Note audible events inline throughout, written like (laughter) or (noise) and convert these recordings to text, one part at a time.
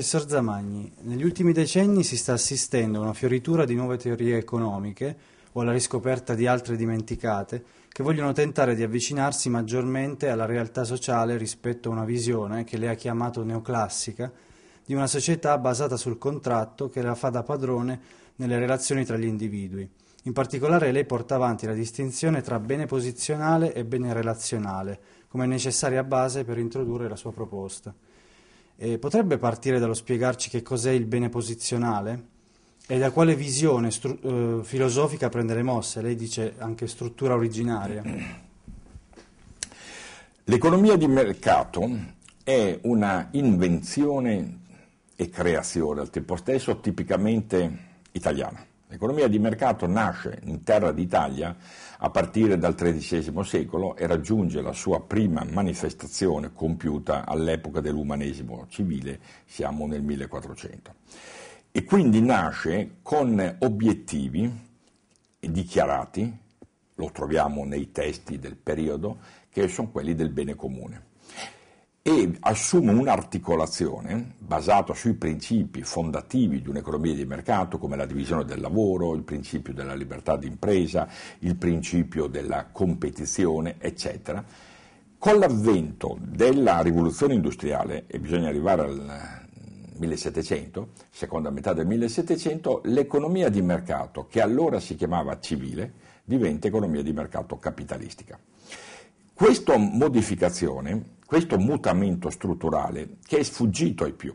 professor Zamagni, negli ultimi decenni si sta assistendo a una fioritura di nuove teorie economiche o alla riscoperta di altre dimenticate che vogliono tentare di avvicinarsi maggiormente alla realtà sociale rispetto a una visione che lei ha chiamato neoclassica di una società basata sul contratto che la fa da padrone nelle relazioni tra gli individui. In particolare lei porta avanti la distinzione tra bene posizionale e bene relazionale come necessaria base per introdurre la sua proposta eh, potrebbe partire dallo spiegarci che cos'è il bene posizionale e da quale visione stru- eh, filosofica prendere mosse? Lei dice anche struttura originaria. L'economia di mercato è una invenzione e creazione al tempo stesso tipicamente italiana. L'economia di mercato nasce in terra d'Italia a partire dal XIII secolo e raggiunge la sua prima manifestazione compiuta all'epoca dell'umanesimo civile, siamo nel 1400. E quindi nasce con obiettivi dichiarati, lo troviamo nei testi del periodo, che sono quelli del bene comune e assume un'articolazione basata sui principi fondativi di un'economia di mercato come la divisione del lavoro, il principio della libertà d'impresa, il principio della competizione, eccetera. Con l'avvento della rivoluzione industriale, e bisogna arrivare al 1700, seconda metà del 1700, l'economia di mercato, che allora si chiamava civile, diventa economia di mercato capitalistica. Questa modificazione questo mutamento strutturale che è sfuggito ai più.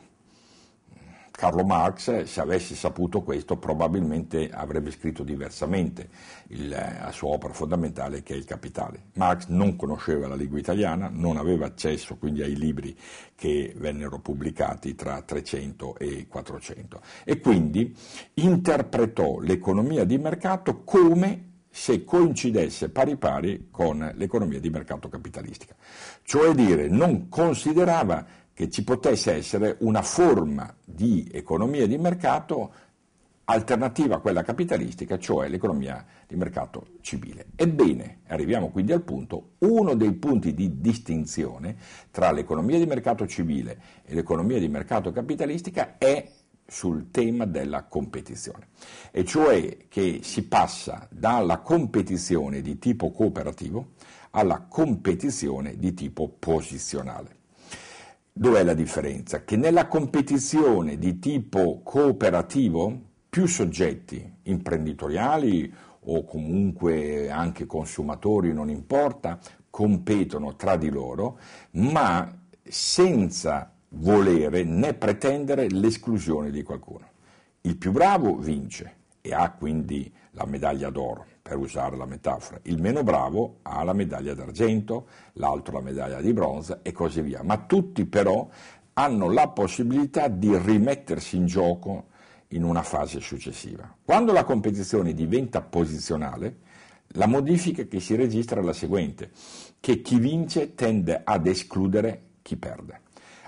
Carlo Marx, se avesse saputo questo, probabilmente avrebbe scritto diversamente il, la sua opera fondamentale che è il Capitale. Marx non conosceva la lingua italiana, non aveva accesso quindi ai libri che vennero pubblicati tra 300 e 400 e quindi interpretò l'economia di mercato come se coincidesse pari pari con l'economia di mercato capitalistica. Cioè dire, non considerava che ci potesse essere una forma di economia di mercato alternativa a quella capitalistica, cioè l'economia di mercato civile. Ebbene, arriviamo quindi al punto, uno dei punti di distinzione tra l'economia di mercato civile e l'economia di mercato capitalistica è sul tema della competizione, e cioè che si passa dalla competizione di tipo cooperativo alla competizione di tipo posizionale. Dov'è la differenza? Che nella competizione di tipo cooperativo più soggetti imprenditoriali o comunque anche consumatori, non importa, competono tra di loro, ma senza volere né pretendere l'esclusione di qualcuno. Il più bravo vince e ha quindi la medaglia d'oro, per usare la metafora. Il meno bravo ha la medaglia d'argento, l'altro la medaglia di bronzo e così via. Ma tutti però hanno la possibilità di rimettersi in gioco in una fase successiva. Quando la competizione diventa posizionale, la modifica che si registra è la seguente, che chi vince tende ad escludere chi perde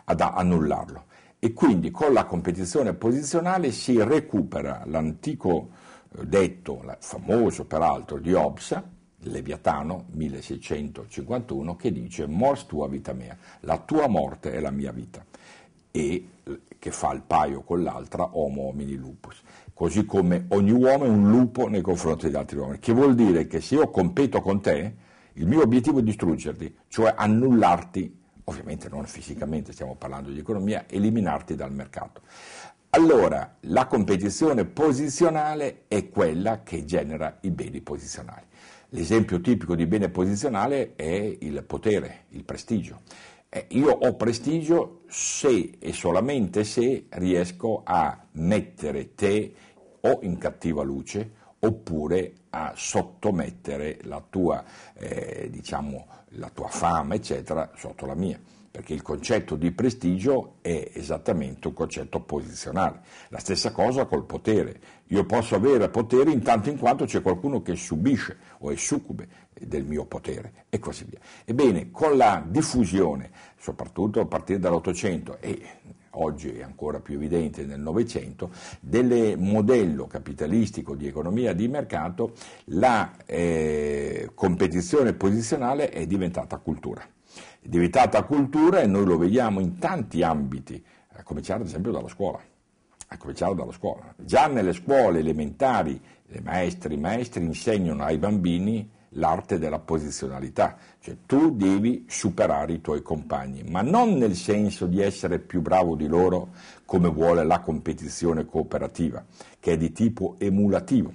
ad annullarlo. E quindi con la competizione posizionale si recupera l'antico eh, detto, famoso peraltro, di Hobbes, Leviatano 1651, che dice Mors tua vita mea, la tua morte è la mia vita, e eh, che fa il paio con l'altra Homo homini lupus. Così come ogni uomo è un lupo nei confronti degli altri uomini, che vuol dire che se io competo con te, il mio obiettivo è distruggerti, cioè annullarti ovviamente non fisicamente, stiamo parlando di economia, eliminarti dal mercato. Allora, la competizione posizionale è quella che genera i beni posizionali. L'esempio tipico di bene posizionale è il potere, il prestigio. Eh, io ho prestigio se e solamente se riesco a mettere te o in cattiva luce oppure a sottomettere la tua, eh, diciamo, la tua fama, eccetera, sotto la mia perché il concetto di prestigio è esattamente un concetto posizionale. La stessa cosa col potere. Io posso avere potere in tanto in quanto c'è qualcuno che subisce o è succube del mio potere e così via. Ebbene, con la diffusione, soprattutto a partire dall'Ottocento e oggi è ancora più evidente nel Novecento, del modello capitalistico di economia di mercato, la eh, competizione posizionale è diventata cultura. È diventata cultura e noi lo vediamo in tanti ambiti, a cominciare ad esempio dalla scuola. A cominciare dalla scuola. Già nelle scuole elementari, le maestri, i maestri insegnano ai bambini l'arte della posizionalità, cioè tu devi superare i tuoi compagni, ma non nel senso di essere più bravo di loro come vuole la competizione cooperativa, che è di tipo emulativo.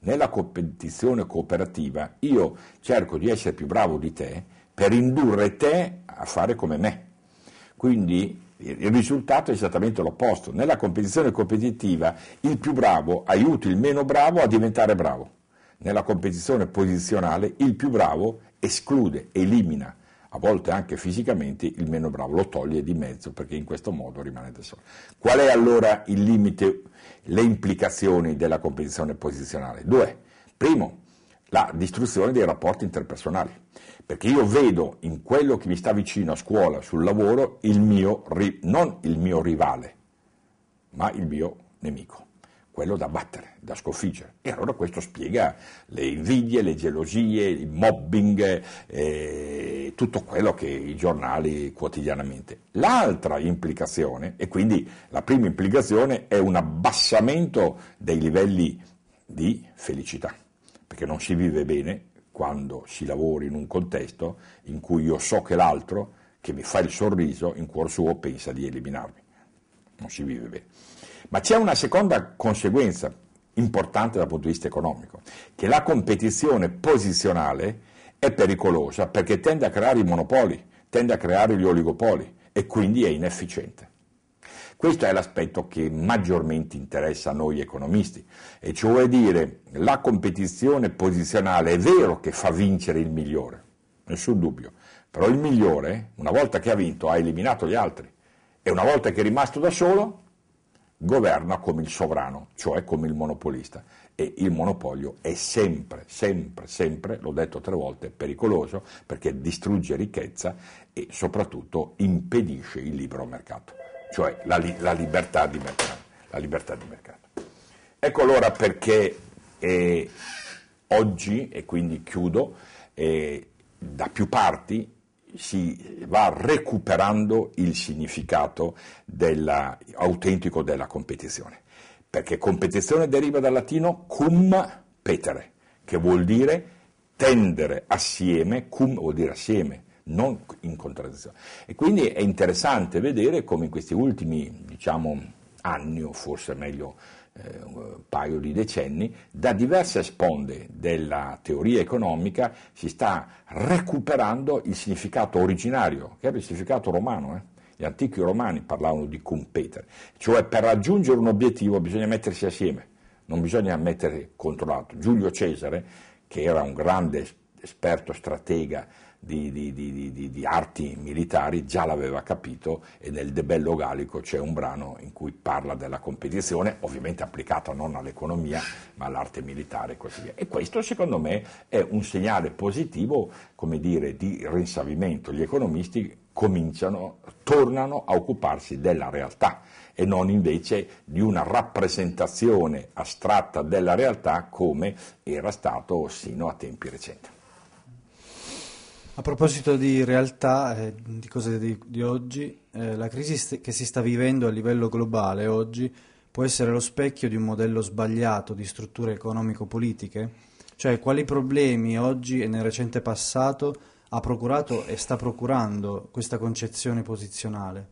Nella competizione cooperativa io cerco di essere più bravo di te per indurre te a fare come me. Quindi il risultato è esattamente l'opposto. Nella competizione competitiva il più bravo aiuta il meno bravo a diventare bravo. Nella competizione posizionale il più bravo esclude, elimina, a volte anche fisicamente, il meno bravo, lo toglie di mezzo perché in questo modo rimane da solo. Qual è allora il limite, le implicazioni della competizione posizionale? Due. Primo, la distruzione dei rapporti interpersonali, perché io vedo in quello che mi sta vicino a scuola, sul lavoro, il mio, non il mio rivale, ma il mio nemico quello da battere, da sconfiggere. E allora questo spiega le invidie, le gelosie, il mobbing, eh, tutto quello che i giornali quotidianamente. L'altra implicazione, e quindi la prima implicazione, è un abbassamento dei livelli di felicità, perché non si vive bene quando si lavora in un contesto in cui io so che l'altro, che mi fa il sorriso, in cuor suo pensa di eliminarmi. Non si vive bene. Ma c'è una seconda conseguenza importante dal punto di vista economico, che la competizione posizionale è pericolosa perché tende a creare i monopoli, tende a creare gli oligopoli e quindi è inefficiente. Questo è l'aspetto che maggiormente interessa a noi economisti, e cioè dire la competizione posizionale è vero che fa vincere il migliore, nessun dubbio, però il migliore, una volta che ha vinto, ha eliminato gli altri e una volta che è rimasto da solo, governa come il sovrano, cioè come il monopolista. E il monopolio è sempre, sempre, sempre, l'ho detto tre volte, pericoloso perché distrugge ricchezza e soprattutto impedisce il libero mercato, cioè la, la, libertà, di mercato, la libertà, di mercato, Ecco allora perché eh, oggi, e quindi chiudo, eh, da più parti si va recuperando il significato della, autentico della competizione, perché competizione deriva dal latino cum petere, che vuol dire tendere assieme, cum vuol dire assieme, non in contraddizione. E quindi è interessante vedere come in questi ultimi, diciamo, anni o forse meglio eh, un paio di decenni, da diverse sponde della teoria economica si sta recuperando il significato originario, che era il significato romano. Eh? Gli antichi romani parlavano di competere, cioè per raggiungere un obiettivo bisogna mettersi assieme, non bisogna mettere contro l'altro. Giulio Cesare, che era un grande esperto stratega, di, di, di, di, arti militari già l'aveva capito e nel De Bello Gallico c'è un brano in cui parla della competizione, ovviamente applicata non all'economia ma all'arte militare e così via. E questo secondo me è un segnale positivo, come dire, di rinsavimento. Gli economisti cominciano, tornano a occuparsi della realtà e non invece di una rappresentazione astratta della realtà come era stato sino a tempi recenti. A proposito di realtà, eh, di cose di, di oggi, eh, la crisi st- che si sta vivendo a livello globale oggi può essere lo specchio di un modello sbagliato di strutture economico-politiche? Cioè quali problemi oggi e nel recente passato ha procurato e sta procurando questa concezione posizionale?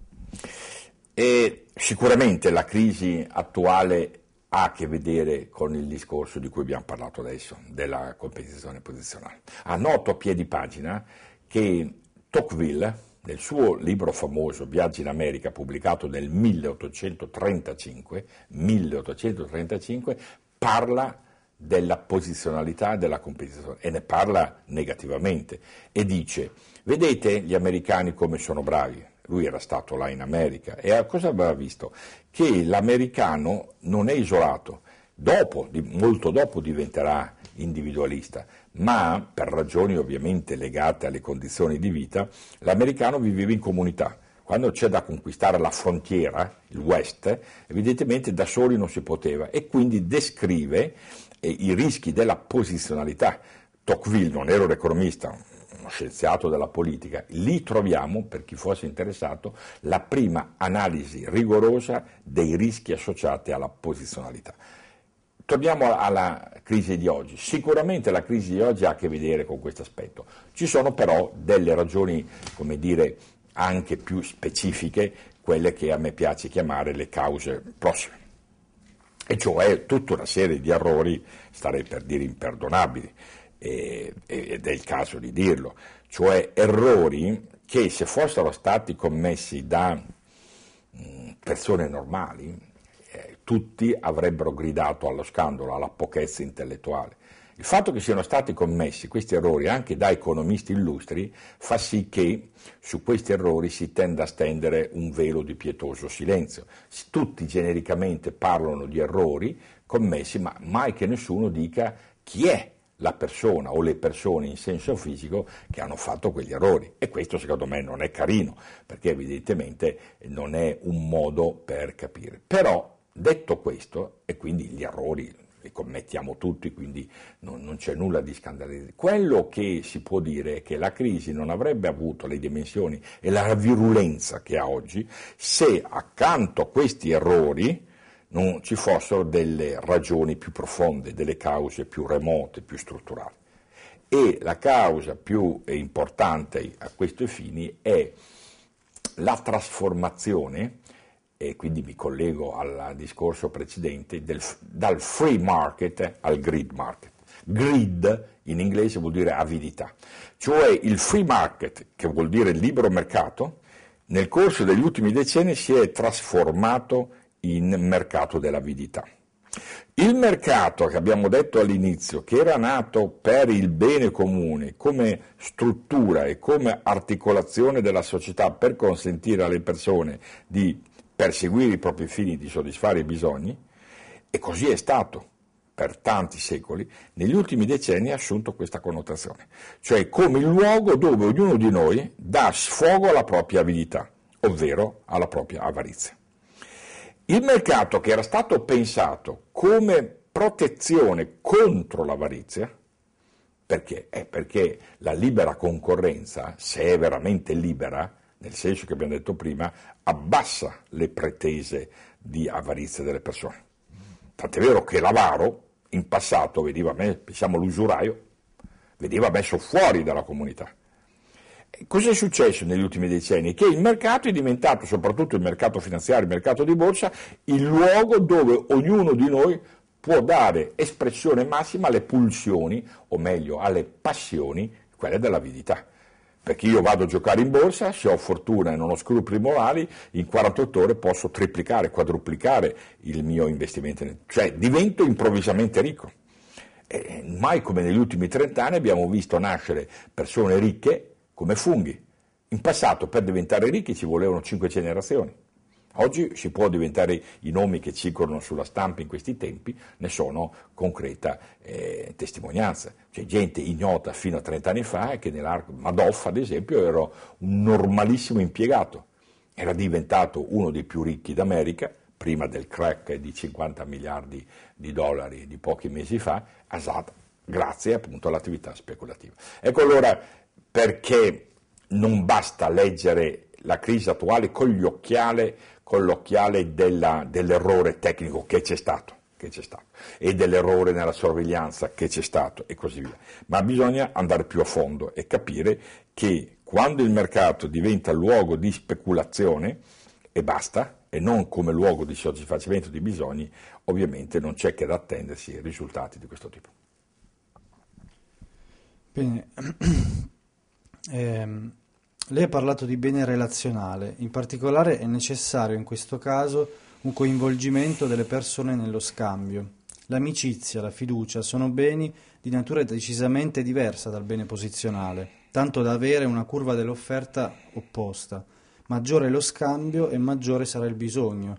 E sicuramente la crisi attuale ha a che vedere con il discorso di cui abbiamo parlato adesso, della competizione posizionale. Annoto a piedi pagina che Tocqueville, nel suo libro famoso Viaggi in America, pubblicato nel 1835, 1835 parla della posizionalità della competizione e ne parla negativamente e dice vedete gli americani come sono bravi lui era stato là in America, e cosa aveva visto? Che l'americano non è isolato, dopo, molto dopo diventerà individualista, ma per ragioni ovviamente legate alle condizioni di vita, l'americano viveva in comunità. Quando c'è da conquistare la frontiera, il West, evidentemente da soli non si poteva e quindi descrive eh, i rischi della posizionalità. Tocqueville non era un economista, uno scienziato della politica, lì troviamo, per chi fosse interessato, la prima analisi rigorosa dei rischi associati alla posizionalità. Torniamo alla crisi di oggi. Sicuramente la crisi di oggi ha a che vedere con questo aspetto. Ci sono però delle ragioni, come dire, anche più specifiche, quelle che a me piace chiamare le cause prossime. E cioè tutta una serie di errori, starei per dire imperdonabili, ed è il caso di dirlo, cioè errori che se fossero stati commessi da mm, persone normali, eh, tutti avrebbero gridato allo scandalo, alla pochezza intellettuale. Il fatto che siano stati commessi questi errori anche da economisti illustri fa sì che su questi errori si tenda a stendere un velo di pietoso silenzio. Tutti genericamente parlano di errori commessi, ma mai che nessuno dica chi è la persona o le persone in senso fisico che hanno fatto quegli errori e questo secondo me non è carino perché evidentemente non è un modo per capire. Però detto questo, e quindi gli errori li commettiamo tutti, quindi non, non c'è nulla di scandaloso, quello che si può dire è che la crisi non avrebbe avuto le dimensioni e la virulenza che ha oggi se accanto a questi errori non ci fossero delle ragioni più profonde, delle cause più remote, più strutturali. E la causa più importante a questi fini è la trasformazione, e quindi mi collego al discorso precedente, del, dal free market al grid market. Grid in inglese vuol dire avidità, cioè il free market, che vuol dire libero mercato, nel corso degli ultimi decenni si è trasformato in mercato dell'avidità. Il mercato che abbiamo detto all'inizio, che era nato per il bene comune come struttura e come articolazione della società per consentire alle persone di perseguire i propri fini, di soddisfare i bisogni, e così è stato per tanti secoli, negli ultimi decenni ha assunto questa connotazione, cioè come il luogo dove ognuno di noi dà sfogo alla propria avidità, ovvero alla propria avarizia. Il mercato che era stato pensato come protezione contro l'avarizia, perché? Eh, perché la libera concorrenza, se è veramente libera, nel senso che abbiamo detto prima, abbassa le pretese di avarizia delle persone. Tant'è vero che l'avaro in passato veniva, messo, pensiamo l'usuraio, veniva messo fuori dalla comunità. Cos'è successo negli ultimi decenni? Che il mercato è diventato, soprattutto il mercato finanziario, il mercato di borsa, il luogo dove ognuno di noi può dare espressione massima alle pulsioni, o meglio alle passioni, quelle dell'avidità. Perché io vado a giocare in borsa, se ho fortuna e non ho scrupoli morali, in 48 ore posso triplicare, quadruplicare il mio investimento, cioè divento improvvisamente ricco. E eh, mai come negli ultimi 30 anni abbiamo visto nascere persone ricche come funghi. In passato per diventare ricchi ci volevano cinque generazioni. Oggi si può diventare i nomi che circolano sulla stampa in questi tempi, ne sono concreta eh, testimonianza. C'è gente ignota fino a 30 anni fa che nell'arco Madoff, ad esempio, era un normalissimo impiegato, era diventato uno dei più ricchi d'America, prima del crack di 50 miliardi di dollari di pochi mesi fa, Assad, grazie appunto all'attività speculativa. Ecco allora perché non basta leggere la crisi attuale con l'occhiale, con l'occhiale della, dell'errore tecnico che c'è, stato, che c'è stato e dell'errore nella sorveglianza che c'è stato e così via, ma bisogna andare più a fondo e capire che quando il mercato diventa luogo di speculazione e basta, e non come luogo di soddisfacimento di bisogni, ovviamente non c'è che da attendersi risultati di questo tipo. Bene. (clears throat) eh, lei ha parlato di bene relazionale, in particolare è necessario in questo caso un coinvolgimento delle persone nello scambio. L'amicizia, la fiducia sono beni di natura decisamente diversa dal bene posizionale, tanto da avere una curva dell'offerta opposta. Maggiore lo scambio e maggiore sarà il bisogno,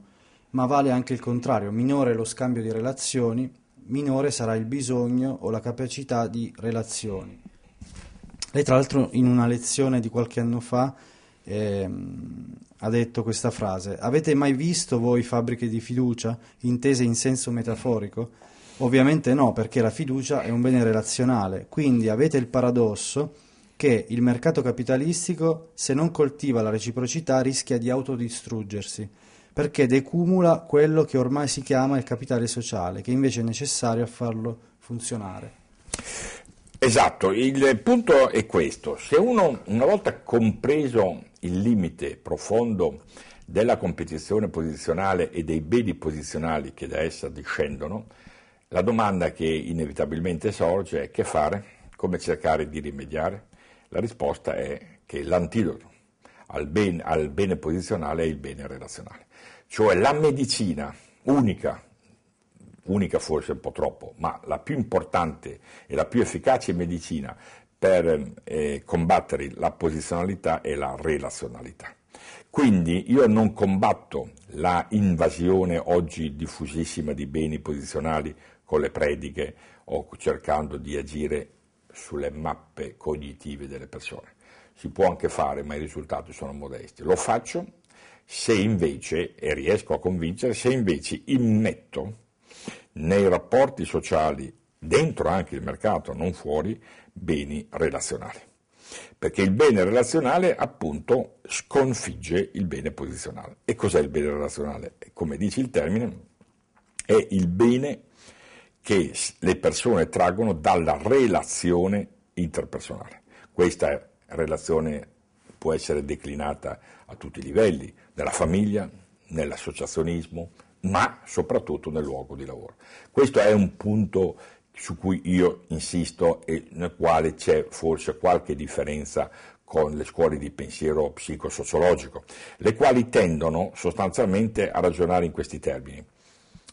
ma vale anche il contrario, minore lo scambio di relazioni, minore sarà il bisogno o la capacità di relazioni. Lei tra l'altro in una lezione di qualche anno fa eh, ha detto questa frase, avete mai visto voi fabbriche di fiducia intese in senso metaforico? Ovviamente no, perché la fiducia è un bene relazionale, quindi avete il paradosso che il mercato capitalistico, se non coltiva la reciprocità, rischia di autodistruggersi, perché decumula quello che ormai si chiama il capitale sociale, che invece è necessario a farlo funzionare. Esatto, il punto è questo, se uno una volta compreso il limite profondo della competizione posizionale e dei beni posizionali che da essa discendono, la domanda che inevitabilmente sorge è che fare, come cercare di rimediare? La risposta è che l'antidoto al, ben, al bene posizionale è il bene relazionale, cioè la medicina unica unica forse un po' troppo, ma la più importante e la più efficace medicina per eh, combattere la posizionalità è la relazionalità. Quindi io non combatto la invasione oggi diffusissima di beni posizionali con le prediche o cercando di agire sulle mappe cognitive delle persone. Si può anche fare, ma i risultati sono modesti. Lo faccio se invece, e riesco a convincere, se invece immetto nei rapporti sociali, dentro anche il mercato, non fuori, beni relazionali. Perché il bene relazionale appunto sconfigge il bene posizionale. E cos'è il bene relazionale? Come dice il termine, è il bene che le persone traggono dalla relazione interpersonale. Questa relazione può essere declinata a tutti i livelli, nella famiglia, nell'associazionismo, ma soprattutto nel luogo di lavoro. Questo è un punto su cui io insisto e nel quale c'è forse qualche differenza con le scuole di pensiero psicosociologico, le quali tendono sostanzialmente a ragionare in questi termini.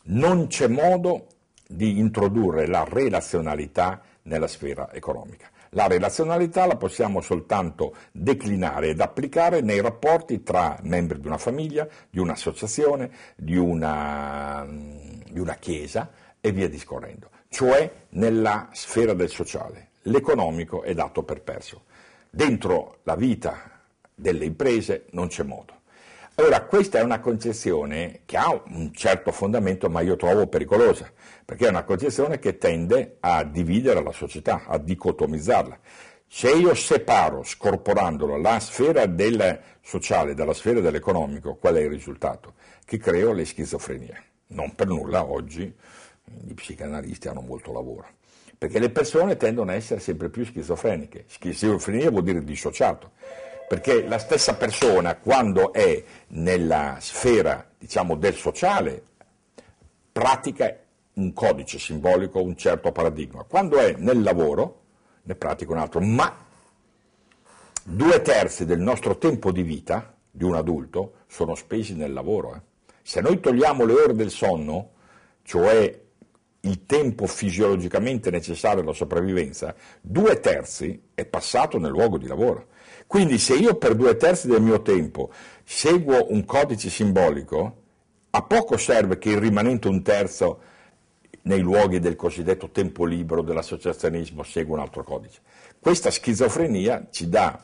Non c'è modo di introdurre la relazionalità nella sfera economica. La relazionalità la possiamo soltanto declinare ed applicare nei rapporti tra membri di una famiglia, di un'associazione, di una, di una chiesa e via discorrendo, cioè nella sfera del sociale. L'economico è dato per perso. Dentro la vita delle imprese non c'è modo. Allora, questa è una concezione che ha un certo fondamento, ma io trovo pericolosa, perché è una concezione che tende a dividere la società, a dicotomizzarla. Se io separo, scorporandolo, la sfera del sociale dalla sfera dell'economico, qual è il risultato? Che creo le schizofrenie. Non per nulla oggi gli psicanalisti hanno molto lavoro, perché le persone tendono a essere sempre più schizofreniche. Schizofrenia vuol dire dissociato perché la stessa persona quando è nella sfera diciamo, del sociale pratica un codice simbolico, un certo paradigma, quando è nel lavoro ne pratica un altro, ma due terzi del nostro tempo di vita di un adulto sono spesi nel lavoro. Eh. Se noi togliamo le ore del sonno, cioè il tempo fisiologicamente necessario alla sopravvivenza, due terzi è passato nel luogo di lavoro. Quindi se io per due terzi del mio tempo seguo un codice simbolico, a poco serve che il rimanente un terzo nei luoghi del cosiddetto tempo libero dell'associazionismo segua un altro codice. Questa schizofrenia ci dà,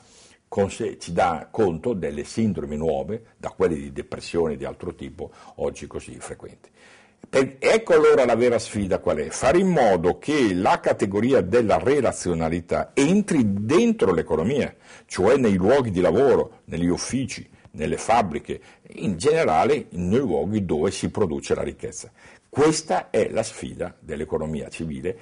ci dà conto delle sindrome nuove, da quelle di depressione di altro tipo, oggi così frequenti. Ecco allora la vera sfida qual è, fare in modo che la categoria della relazionalità entri dentro l'economia, cioè nei luoghi di lavoro, negli uffici, nelle fabbriche, in generale nei luoghi dove si produce la ricchezza. Questa è la sfida dell'economia civile,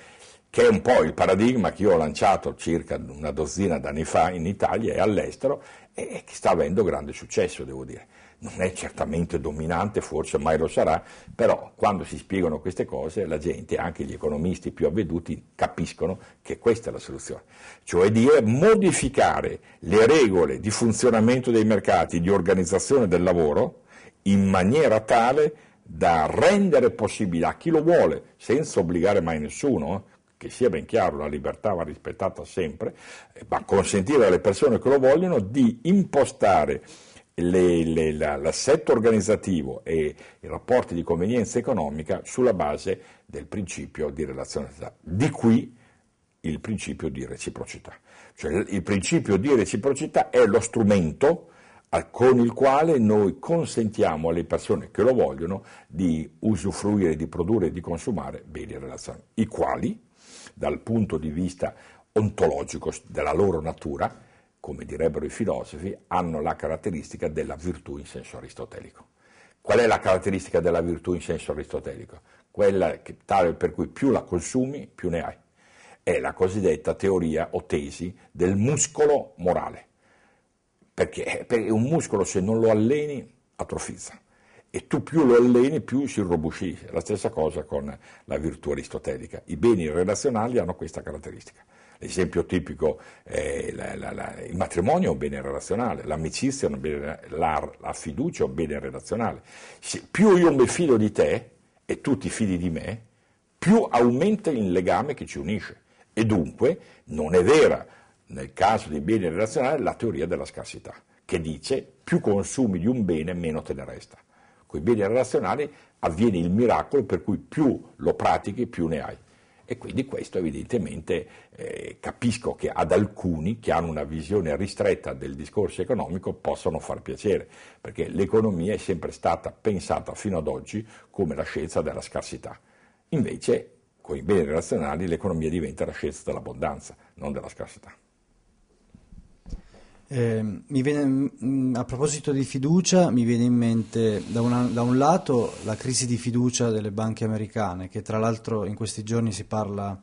che è un po' il paradigma che io ho lanciato circa una dozzina d'anni fa in Italia e all'estero e che sta avendo grande successo, devo dire non è certamente dominante, forse mai lo sarà, però quando si spiegano queste cose la gente, anche gli economisti più avveduti, capiscono che questa è la soluzione, cioè dire modificare le regole di funzionamento dei mercati, di organizzazione del lavoro, in maniera tale da rendere possibile a chi lo vuole, senza obbligare mai nessuno, eh, che sia ben chiaro, la libertà va rispettata sempre, eh, ma consentire alle persone che lo vogliono di impostare le, le, la, l'assetto organizzativo e i rapporti di convenienza economica sulla base del principio di relazionalità. Di qui il principio di reciprocità. Cioè il principio di reciprocità è lo strumento con il quale noi consentiamo alle persone che lo vogliono di usufruire, di produrre e di consumare beni e relazioni, i quali dal punto di vista ontologico della loro natura come direbbero i filosofi, hanno la caratteristica della virtù in senso aristotelico. Qual è la caratteristica della virtù in senso aristotelico? Quella che, tale per cui più la consumi, più ne hai. È la cosiddetta teoria o tesi del muscolo morale. Perché? Eh, Perché un muscolo se non lo alleni atrofizza e tu più lo alleni più si irrobuscisce. La stessa cosa con la virtù aristotelica. I beni relazionali hanno questa caratteristica. L'esempio tipico è la, la, la, il matrimonio è un bene relazionale, l'amicizia è un bene, la, la fiducia è un bene relazionale. Se più io mi fido di te e tu ti fidi di me, più aumenta il legame che ci unisce. E dunque non è vera, nel caso dei beni relazionali, la teoria della scarsità, che dice più consumi di un bene meno te ne resta. Con i beni relazionali avviene il miracolo per cui più lo pratichi più ne hai. E quindi questo evidentemente eh, capisco che ad alcuni che hanno una visione ristretta del discorso economico possono far piacere, perché l'economia è sempre stata pensata fino ad oggi come la scienza della scarsità. Invece, con i beni razionali, l'economia diventa la scienza dell'abbondanza, non della scarsità. Eh, viene, mm, mm, a proposito di fiducia, mi viene in mente da, una, da, un lato la crisi di fiducia delle banche americane, che tra l'altro in questi giorni si parla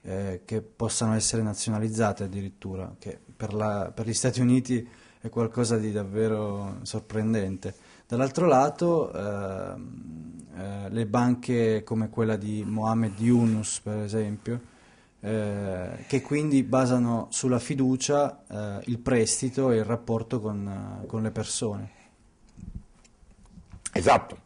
eh, che possano essere nazionalizzate addirittura, che per, la, per, gli Stati Uniti è qualcosa di davvero sorprendente. Dall'altro lato ehm, eh, le banche come quella di Mohamed Yunus, per esempio, eh, che quindi basano sulla fiducia eh, il prestito e il rapporto con, eh, con le persone. Esatto.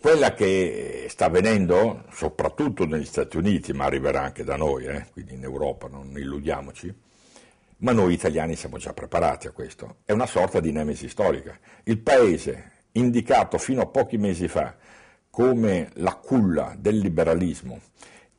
quella che sta avvenendo soprattutto negli Stati Uniti, ma arriverà anche da noi, eh, quindi in Europa, non illudiamoci, ma noi italiani siamo già preparati a questo, è una sorta di nemesi storica. Il paese indicato fino a pochi mesi fa come la culla del liberalismo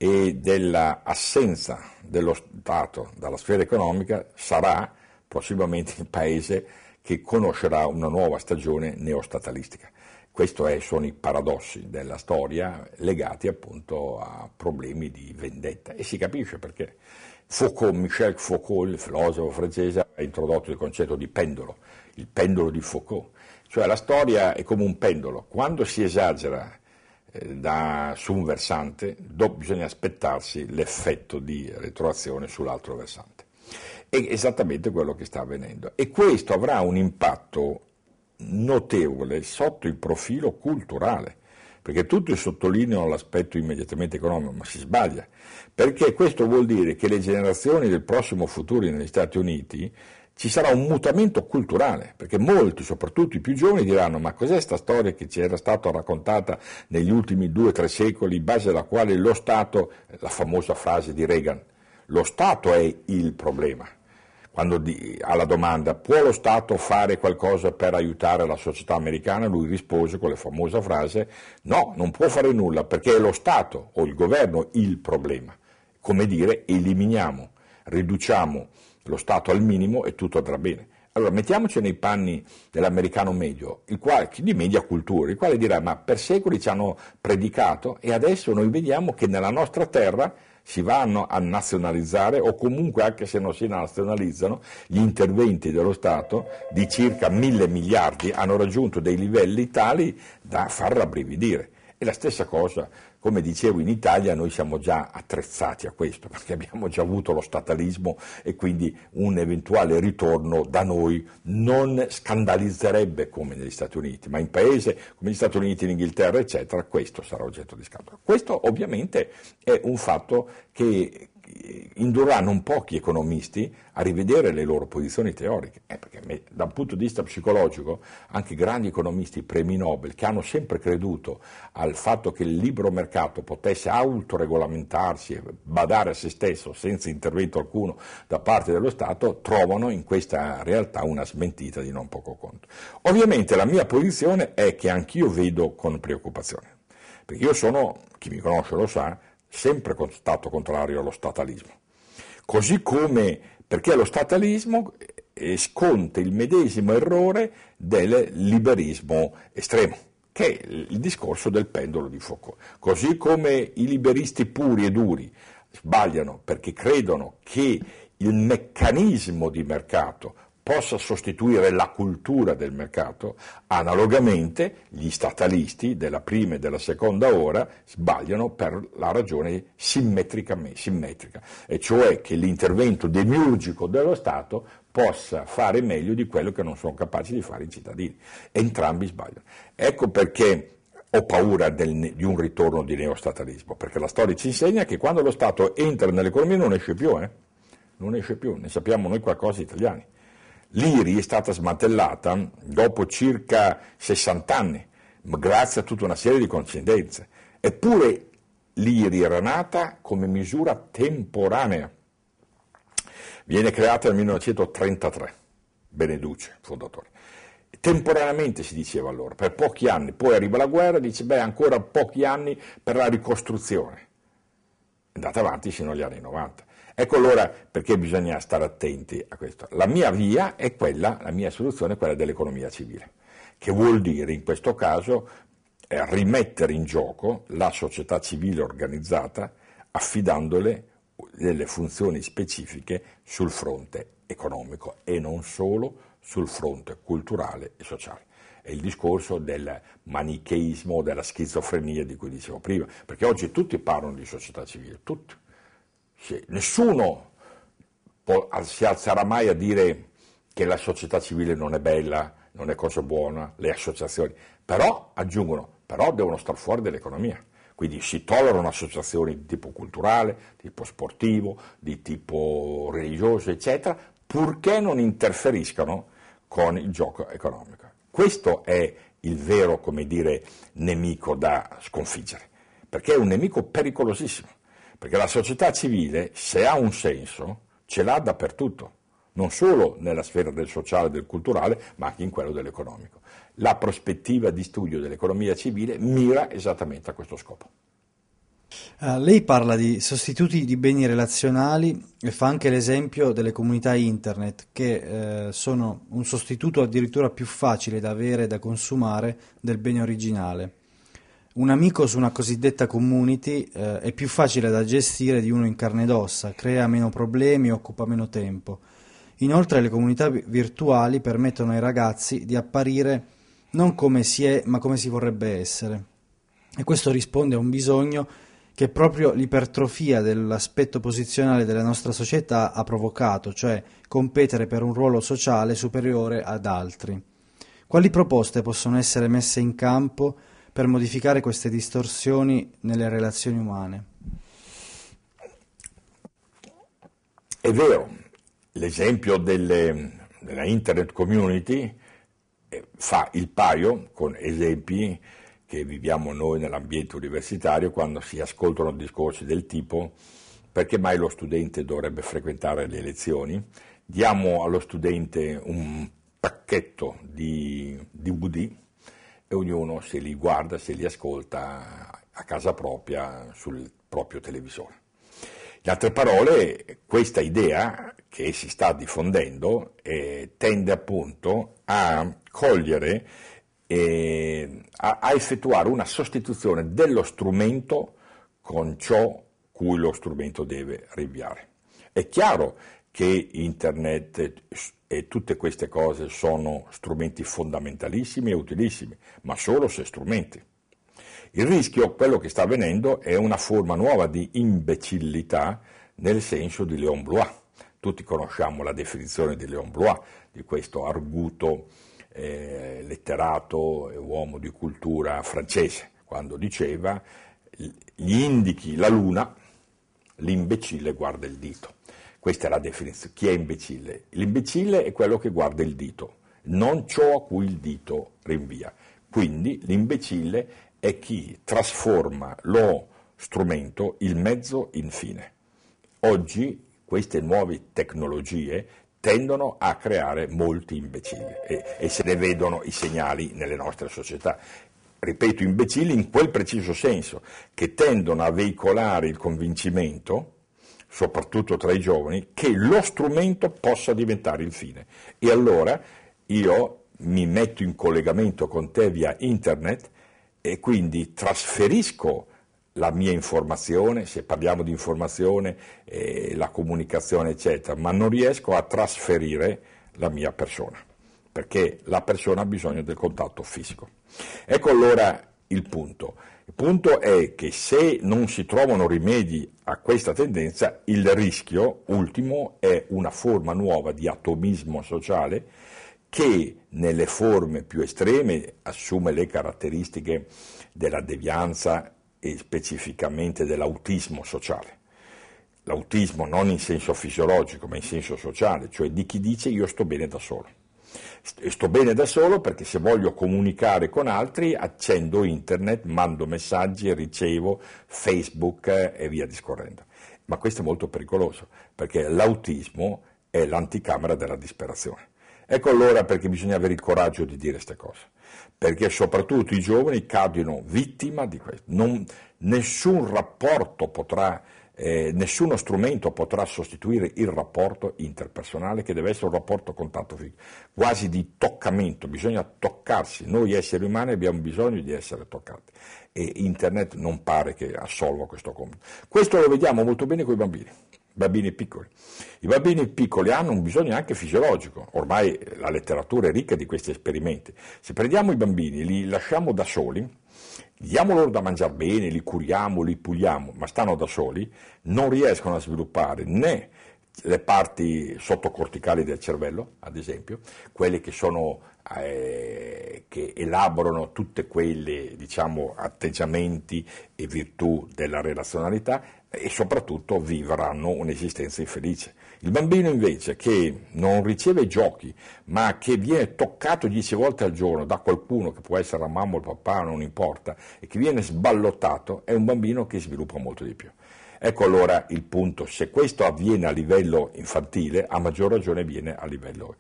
e dell'assenza dello Stato dalla sfera economica sarà prossimamente il paese che conoscerà una nuova stagione neostatalistica. Questi sono i paradossi della storia legati appunto a problemi di vendetta e si capisce perché Foucault, Michel Foucault, il filosofo francese, ha introdotto il concetto di pendolo, il pendolo di Foucault, cioè la storia è come un pendolo, quando si esagera eh, da, su un versante, dopo bisogna aspettarsi l'effetto di retroazione sull'altro versante. È esattamente quello che sta avvenendo. E questo avrà un impatto notevole sotto il profilo culturale, perché tutti sottolineano l'aspetto immediatamente economico, ma si sbaglia, perché questo vuol dire che le generazioni del prossimo futuro negli Stati Uniti ci sarà un mutamento culturale, perché molti, soprattutto i più giovani, diranno ma cos'è questa storia che ci era stata raccontata negli ultimi due o tre secoli, in base alla quale lo Stato, eh, la famosa frase di Reagan, lo Stato è il problema. Quando alla domanda può lo Stato fare qualcosa per aiutare la società americana, lui rispose con la famosa frase no, non può fare nulla perché è lo Stato o il governo il problema. Come dire, eliminiamo, riduciamo lo Stato al minimo e tutto andrà bene. Allora mettiamoci nei panni dell'americano medio, quale, di media cultura, il quale dirà ma per secoli ci hanno predicato e adesso noi vediamo che nella nostra terra si vanno a nazionalizzare o comunque anche se non si nazionalizzano gli interventi dello Stato di circa mille miliardi hanno raggiunto dei livelli tali da far rabbrividire. E la stessa cosa come dicevo, in Italia noi siamo già attrezzati a questo, perché abbiamo già avuto lo statalismo e quindi un eventuale ritorno da noi non scandalizzerebbe come negli Stati Uniti, ma in paese come gli Stati Uniti, l'Inghilterra, eccetera, questo sarà oggetto di scandalo. Questo ovviamente è un fatto che indurrà non pochi economisti a rivedere le loro posizioni teoriche, eh, perché da un punto di vista psicologico anche grandi economisti, premi Nobel, che hanno sempre creduto al fatto che il libero mercato potesse autoregolamentarsi e badare a se stesso senza intervento alcuno da parte dello Stato, trovano in questa realtà una smentita di non poco conto. Ovviamente la mia posizione è che anch'io vedo con preoccupazione, perché io sono, chi mi conosce lo sa, sempre stato contrario allo statalismo. Così come perché lo statalismo eh, sconta il medesimo errore del liberismo estremo, che è il discorso del pendolo di Foucault. Così come i liberisti puri e duri sbagliano perché credono che il meccanismo di mercato possa sostituire la cultura del mercato, analogamente gli statalisti della prima e della seconda ora sbagliano per la ragione simmetrica, e cioè che l'intervento demiurgico dello Stato possa fare meglio di quello che non sono capaci di fare i cittadini. Entrambi sbagliano. Ecco perché ho paura del, di un ritorno di neostatalismo, perché la storia ci insegna che quando lo Stato entra nell'economia non esce più, eh? non esce più, ne sappiamo noi qualcosa italiani. L'IRI è stata smantellata dopo circa 60 anni, grazie a tutta una serie di coincidenze. Eppure l'IRI era nata come misura temporanea. Viene creata nel 1933, Beneduce, fondatore. Temporaneamente si diceva allora, per pochi anni, poi arriva la guerra e dice beh ancora pochi anni per la ricostruzione. È andata avanti fino agli anni 90. Ecco allora perché bisogna stare attenti a questo. La mia via è quella, la mia soluzione è quella dell'economia civile, che vuol dire in questo caso eh, rimettere in gioco la società civile organizzata affidandole delle funzioni specifiche sul fronte economico e non solo sul fronte culturale e sociale è il discorso del manicheismo, della schizofrenia di cui dicevo prima, perché oggi tutti parlano di società civile, tutti. Cioè, nessuno può, ah, si alzerà mai a dire che la società civile non è bella, non è cosa buona, le associazioni, però aggiungono, però devono star fuori dall'economia. Quindi si tollerano associazioni di tipo culturale, di tipo sportivo, di tipo religioso, eccetera, purché non interferiscano con il gioco economico. Questo è il vero, come dire, nemico da sconfiggere, perché è un nemico pericolosissimo. Perché la società civile, se ha un senso, ce l'ha dappertutto, non solo nella sfera del sociale e del culturale, ma anche in quello dell'economico. La prospettiva di studio dell'economia civile mira esattamente a questo scopo. Uh, lei parla di sostituti di beni relazionali e fa anche l'esempio delle comunità internet che eh, sono un sostituto addirittura più facile da avere e da consumare del bene originale un amico su una cosiddetta community eh, è più facile da gestire di uno in carne ed ossa, crea meno problemi e occupa meno tempo. Inoltre le comunità virtuali permettono ai ragazzi di apparire non come si è, ma come si vorrebbe essere. E questo risponde a un bisogno che proprio l'ipertrofia dell'aspetto posizionale della nostra società ha provocato, cioè competere per un ruolo sociale superiore ad altri. Quali proposte possono essere messe in campo per modificare queste distorsioni nelle relazioni umane. È vero, l'esempio delle, della internet community eh, fa il paio con esempi che viviamo noi nell'ambiente universitario quando si ascoltano discorsi del tipo perché mai lo studente dovrebbe frequentare le lezioni, diamo allo studente un pacchetto di DVD e ognuno se li guarda, se li ascolta a casa propria sul proprio televisore. In altre parole, questa idea che si sta diffondendo eh, tende appunto a cogliere eh, a, a effettuare una sostituzione dello strumento con ciò cui lo strumento deve rinviare. È chiaro che Internet e tutte queste cose sono strumenti fondamentalissimi e utilissimi, ma solo se strumenti. Il rischio, quello che sta avvenendo, è una forma nuova di imbecillità nel senso di Léon Blois. Tutti conosciamo la definizione di Léon Blois, di questo arguto eh, letterato e uomo di cultura francese, quando diceva gli indichi la luna, l'imbecille guarda il dito. Questa è la definizione. Chi è imbecille? L'imbecille è quello che guarda il dito, non ciò a cui il dito rinvia. Quindi l'imbecille è chi trasforma lo strumento, il mezzo, in fine. Oggi queste nuove tecnologie tendono a creare molti imbecilli e, e, se ne vedono i segnali nelle nostre società. Ripeto, imbecilli in quel preciso senso, che tendono a veicolare il convincimento soprattutto tra i giovani, che lo strumento possa diventare il fine. E allora io mi metto in collegamento con te via internet e quindi trasferisco la mia informazione, se parliamo di informazione, eh, la comunicazione, eccetera, ma non riesco a trasferire la mia persona, perché la persona ha bisogno del contatto fisico. Ecco allora il punto. Il punto è che se non si trovano rimedi a questa tendenza, il rischio ultimo è una forma nuova di atomismo sociale che nelle forme più estreme assume le caratteristiche della devianza e specificamente dell'autismo sociale. L'autismo non in senso fisiologico, ma in senso sociale, cioè di chi dice io sto bene da solo sto bene da solo perché se voglio comunicare con altri accendo internet, mando messaggi, ricevo Facebook eh, e via discorrendo. Ma questo è molto pericoloso perché l'autismo è l'anticamera della disperazione. Ecco allora perché bisogna avere il coraggio di dire queste cose, perché soprattutto i giovani cadono vittima di questo. Non, nessun rapporto potrà eh, nessuno strumento potrà sostituire il rapporto interpersonale che deve essere un rapporto contatto fisico, quasi di toccamento, bisogna toccarsi, noi esseri umani abbiamo bisogno di essere toccati e internet non pare che assolva questo compito. Questo lo vediamo molto bene con i bambini i bambini piccoli. I bambini piccoli hanno un bisogno anche fisiologico, ormai la letteratura è ricca di questi esperimenti. Se prendiamo i bambini, e li lasciamo da soli, diamo loro da mangiare bene, li curiamo, li puliamo, ma stanno da soli, non riescono a sviluppare né le parti sottocorticali del cervello, ad esempio, quelle che, sono, eh, che elaborano tutti quegli diciamo, atteggiamenti e virtù della razionalità e soprattutto vivranno un'esistenza infelice. Il bambino invece che non riceve giochi, ma che viene toccato dieci volte al giorno da qualcuno, che può essere la mamma o il papà, non importa, e che viene sballottato, è un bambino che sviluppa molto di più. Ecco allora il punto, se questo avviene a livello infantile, a maggior ragione avviene a livello...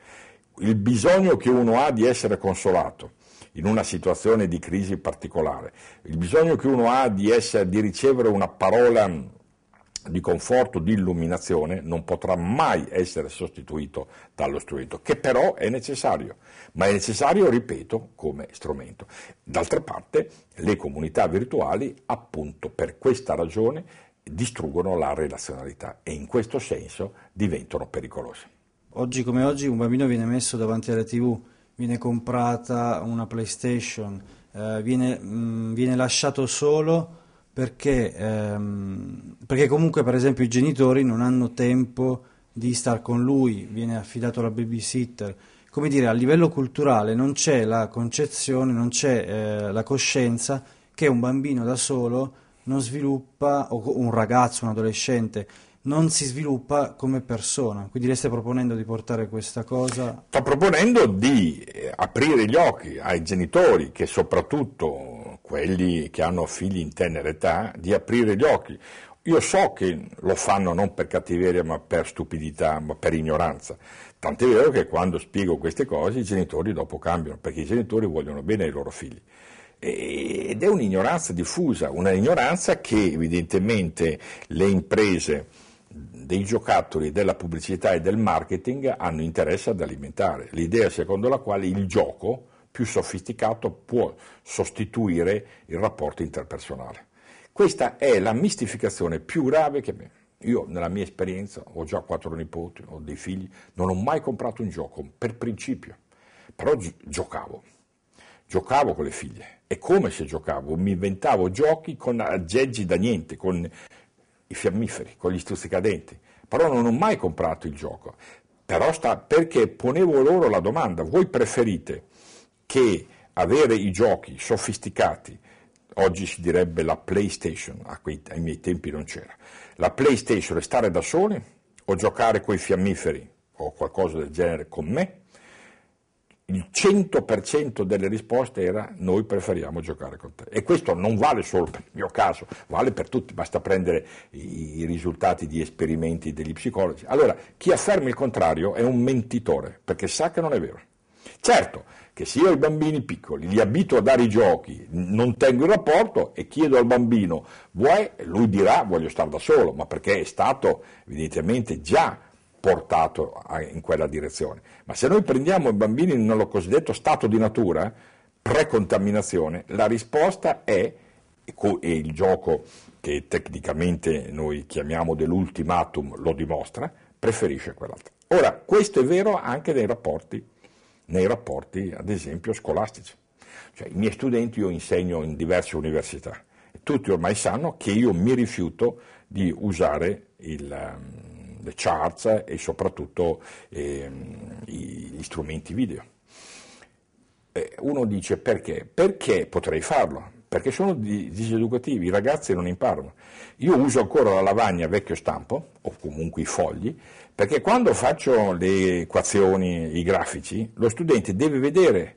Il bisogno che uno ha di essere consolato, in una situazione di crisi particolare, il bisogno che uno ha di, essere, di ricevere una parola di conforto, di illuminazione, non potrà mai essere sostituito dallo strumento, che però è necessario, ma è necessario, ripeto, come strumento. D'altra parte, le comunità virtuali, appunto per questa ragione, distruggono la relazionalità e in questo senso diventano pericolose. Oggi come oggi un bambino viene messo davanti alla tv, viene comprata una PlayStation, eh, viene, mh, mm, viene lasciato solo perché, ehm, perché comunque per esempio i genitori non hanno tempo di star con lui, viene affidato alla babysitter. Come dire, a livello culturale non c'è la concezione, non c'è eh, la coscienza che un bambino da solo non sviluppa, o un ragazzo, un adolescente, non si sviluppa come persona. Quindi lei sta proponendo di portare questa cosa? Sto proponendo di eh, aprire gli occhi ai genitori che soprattutto quelli che hanno figli in tenera età, di aprire gli occhi. Io so che lo fanno non per cattiveria, ma per stupidità, ma per ignoranza. Tant'è vero che quando spiego queste cose i genitori dopo cambiano, perché i genitori vogliono bene ai loro figli. Ed è un'ignoranza diffusa, un'ignoranza che evidentemente le imprese dei giocattoli della pubblicità e del marketing hanno interesse ad alimentare. L'idea secondo la quale il gioco più sofisticato può sostituire il rapporto interpersonale. Questa è la mistificazione più grave che me. Io nella mia esperienza ho già quattro nipoti, ho dei figli, non ho mai comprato un gioco per principio, però gi- giocavo, giocavo con le figlie e come se giocavo, mi inventavo giochi con aggeggi da niente, con i fiammiferi, con gli stuzzicadenti, però non ho mai comprato il gioco, però sta perché ponevo loro la domanda, voi preferite che avere i giochi sofisticati, oggi si direbbe la PlayStation, quei, ai miei tempi non c'era, la PlayStation e stare da soli o giocare coi fiammiferi o qualcosa del genere con me, il 100% delle risposte era noi preferiamo giocare con te. E questo non vale solo per il mio caso, vale per tutti, basta prendere i, i risultati di esperimenti degli psicologi. Allora, chi afferma il contrario è un mentitore, perché sa che non è vero. Certo che se io ai bambini piccoli li abito a dare i giochi, non tengo il rapporto e chiedo al bambino vuoi, lui dirà voglio stare da solo, ma perché è stato evidentemente già portato in quella direzione. Ma se noi prendiamo i bambini nello cosiddetto stato di natura, precontaminazione, la risposta è, e il gioco che tecnicamente noi chiamiamo dell'ultimatum lo dimostra, preferisce quell'altro. Ora, questo è vero anche nei rapporti nei rapporti, ad esempio, scolastici. Cioè, I miei studenti io insegno in diverse università e tutti ormai sanno che io mi rifiuto di usare il, ehm, le charts e soprattutto eh, gli strumenti video. uno dice perché? Perché potrei farlo, perché sono diseducativi, i ragazzi non imparano. Io uso ancora la lavagna vecchio stampo, o comunque i fogli, perché quando faccio le equazioni, i grafici, lo studente deve vedere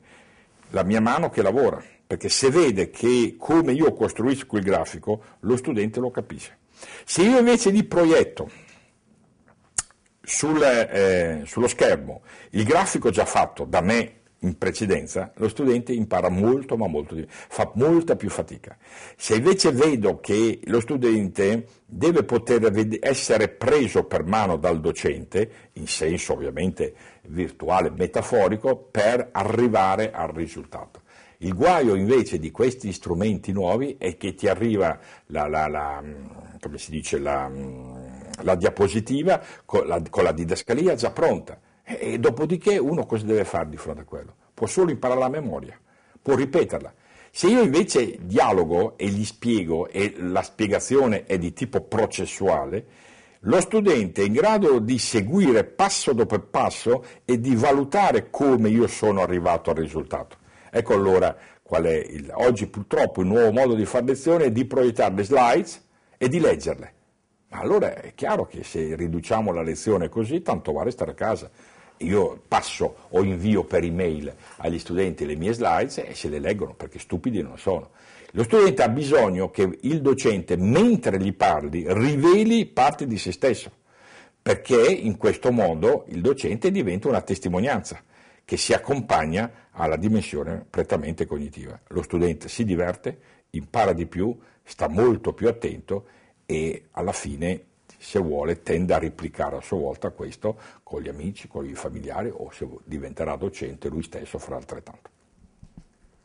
la mia mano che lavora, perché se vede che come io costruisco il grafico, lo studente lo capisce. Se io invece li proietto sul, eh, sullo schermo il grafico già fatto da me in precedenza, lo studente impara molto ma molto di fa molta più fatica. Se invece vedo che lo studente deve poter essere preso per mano dal docente, in senso ovviamente virtuale, metaforico, per arrivare al risultato. Il guaio invece di questi strumenti nuovi è che ti arriva la, la, la come si dice, la, la diapositiva con la, con la didascalia già pronta e dopodiché uno cosa deve fare di fronte a quello? Può solo imparare la memoria, può ripeterla. Se io invece dialogo e gli spiego e la spiegazione è di tipo processuale, lo studente è in grado di seguire passo dopo passo e di valutare come io sono arrivato al risultato. Ecco allora qual è il... Oggi purtroppo il nuovo modo di fare lezione è di proiettare le slides e di leggerle. Ma allora è chiaro che se riduciamo la lezione così, tanto vale stare a casa io passo o invio per email agli studenti le mie slides e se le leggono perché stupidi non sono. Lo studente ha bisogno che il docente, mentre gli parli, riveli parte di se stesso, perché in questo modo il docente diventa una testimonianza che si accompagna alla dimensione prettamente cognitiva. Lo studente si diverte, impara di più, sta molto più attento e alla fine se vuole, tende a replicare a sua volta questo con gli amici, con i familiari o se diventerà docente lui stesso farà altrettanto.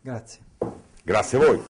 Grazie. Grazie a voi.